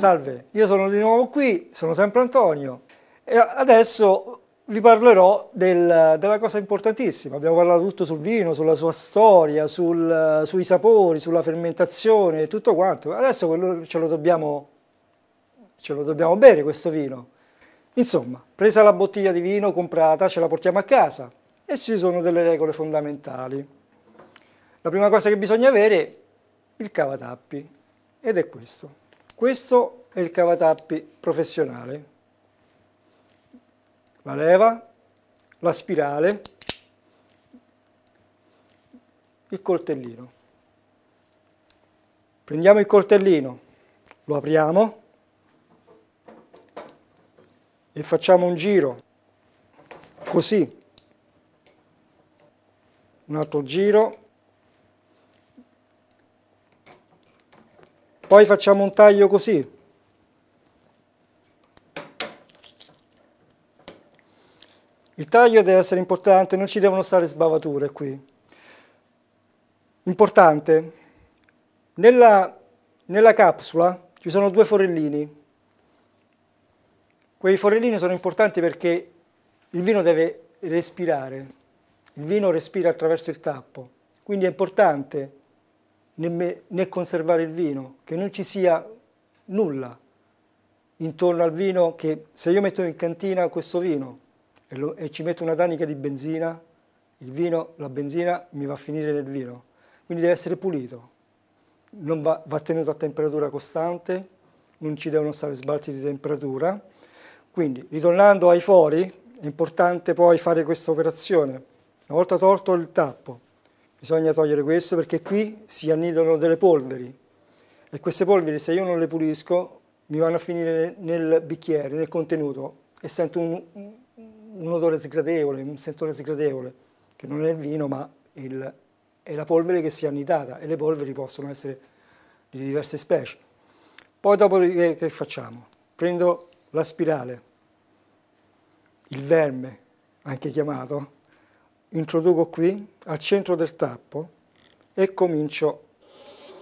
Salve, io sono di nuovo qui, sono sempre Antonio e adesso vi parlerò del, della cosa importantissima. Abbiamo parlato tutto sul vino, sulla sua storia, sul, sui sapori, sulla fermentazione e tutto quanto. Adesso ce, lo dobbiamo, ce lo dobbiamo bere questo vino. Insomma, presa la bottiglia di vino comprata, ce la portiamo a casa e ci sono delle regole fondamentali. La prima cosa che bisogna avere è il cavatappi ed è questo. Questo è il cavatappi professionale. La leva, la spirale, il coltellino. Prendiamo il coltellino, lo apriamo e facciamo un giro così. Un altro giro poi facciamo un taglio così il taglio deve essere importante non ci devono stare sbavature qui importante nella, nella capsula ci sono due forellini quei forellini sono importanti perché il vino deve respirare il vino respira attraverso il tappo quindi è importante né, conservare il vino, che non ci sia nulla intorno al vino che se io metto in cantina questo vino e, lo, e, ci metto una tanica di benzina, il vino, la benzina mi va a finire nel vino, quindi deve essere pulito, va, va, tenuto a temperatura costante, non ci devono stare sbalzi di temperatura, quindi ritornando ai fori è importante poi fare questa operazione, una volta tolto il tappo, Bisogna togliere questo perché qui si annidano delle polveri e queste polveri se io non le pulisco mi vanno a finire nel bicchiere, nel contenuto e sento un, un odore sgradevole, un sentore sgradevole che non è il vino ma il, è la polvere che si è annidata e le polveri possono essere di diverse specie. Poi dopo che, che facciamo? Prendo la spirale, il verme anche chiamato, introduco qui al centro del tappo e comincio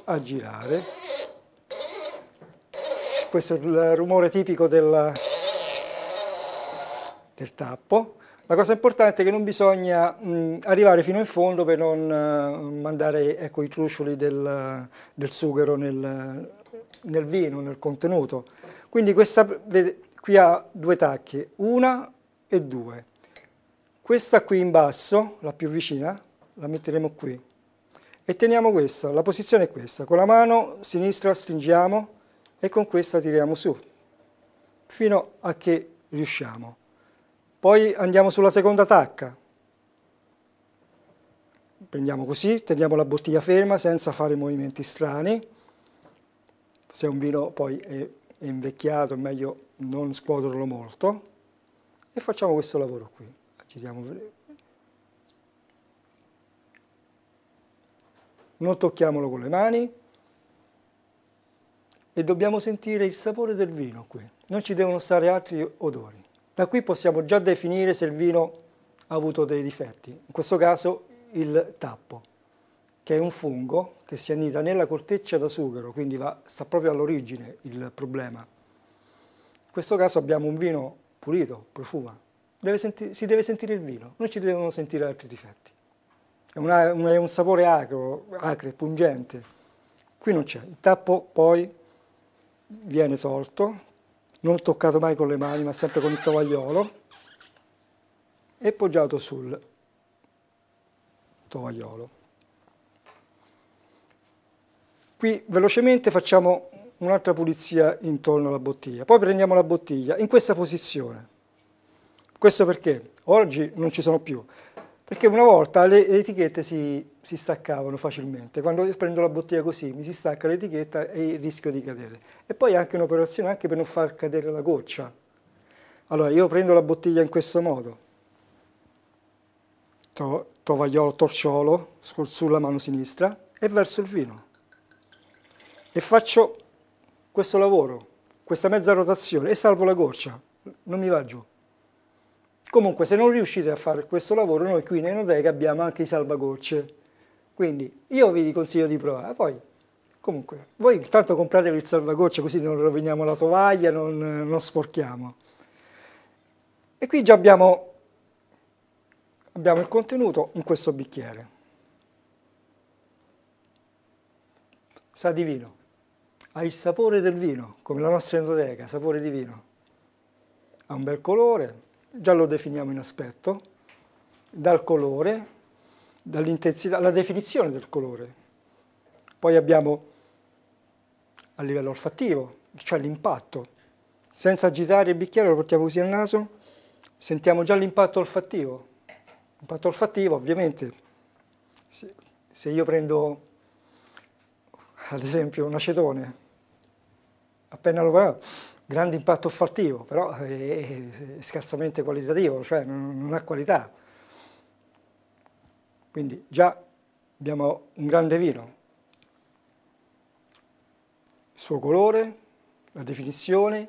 a girare. Questo è il rumore tipico del, del tappo. La cosa importante è che non bisogna mh, arrivare fino in fondo per non uh, mandare ecco, i trucioli del, del sughero nel, nel, vino, nel contenuto. Quindi questa, vede, qui ha due tacche, una e due. Questa qui in basso, la più vicina, la metteremo qui. E teniamo questa, la posizione è questa. Con la mano sinistra stringiamo e con questa tiriamo su, fino a che riusciamo. Poi andiamo sulla seconda tacca. Prendiamo così, teniamo la bottiglia ferma senza fare movimenti strani. Se un vino poi è invecchiato è meglio non scuoterlo molto. E facciamo questo lavoro qui. Chiediamo... Non tocchiamolo con le mani e dobbiamo sentire il sapore del vino qui. Non ci devono stare altri odori. Da qui possiamo già definire se il vino ha avuto dei difetti, in questo caso il tappo, che è un fungo che si annida nella corteccia da sughero, quindi va, sta proprio all'origine il problema. In questo caso abbiamo un vino pulito, profuma deve si deve sentire il vino, non ci devono sentire altri difetti. È, una, un, è un sapore acro, acre, pungente. Qui non c'è. Il tappo poi viene tolto, non toccato mai con le mani, ma sempre con il tovagliolo, e poggiato sul tovagliolo. Qui velocemente facciamo un'altra pulizia intorno alla bottiglia. Poi prendiamo la bottiglia in questa posizione questo perché oggi non ci sono più, perché una volta le, le etichette si, si, staccavano facilmente, quando io prendo la bottiglia così mi si stacca l'etichetta e il rischio di cadere. E poi anche un'operazione anche per non far cadere la goccia. Allora io prendo la bottiglia in questo modo, to, tovagliolo, torciolo, sulla mano sinistra e verso il vino. E faccio questo lavoro, questa mezza rotazione e salvo la goccia, non mi va giù. Comunque se non riuscite a fare questo lavoro, noi qui in Enoteca abbiamo anche i salvagocce. Quindi io vi consiglio di provare, poi comunque voi intanto compratevi il salvagocce così non roviniamo la tovaglia, non, non sporchiamo. E qui già abbiamo, abbiamo il contenuto in questo bicchiere. Sa di vino, ha il sapore del vino, come la nostra Enoteca, sapore di vino. Ha un bel colore, già lo definiamo in aspetto, dal colore, dall'intensità, la definizione del colore. Poi abbiamo a livello olfattivo, cioè l'impatto. Senza agitare il bicchiere lo portiamo così al naso, sentiamo già l'impatto olfattivo. L'impatto olfattivo ovviamente, se, io prendo ad esempio un acetone, appena lo guardo, grande impatto olfattivo, però è, eh, eh, scarsamente qualitativo, cioè non, non ha qualità. Quindi già abbiamo un grande vino, il suo colore, la definizione,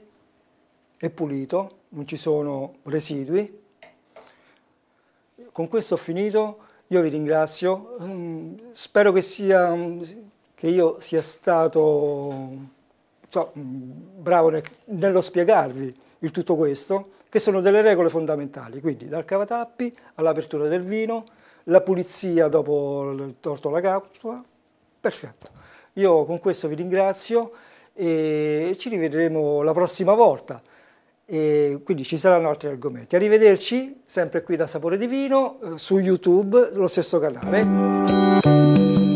è pulito, non ci sono residui. Con questo ho finito, io vi ringrazio, mm, spero che, sia, che io sia stato so, mm, bravo ne, nello spiegarvi il tutto questo, che sono delle regole fondamentali, quindi dal cavatappi all'apertura del vino, la pulizia dopo il torto la capsula, perfetto. Io con questo vi ringrazio e ci rivedremo la prossima volta. E quindi ci saranno altri argomenti. Arrivederci sempre qui da Sapore di Vino eh, su YouTube, lo stesso canale.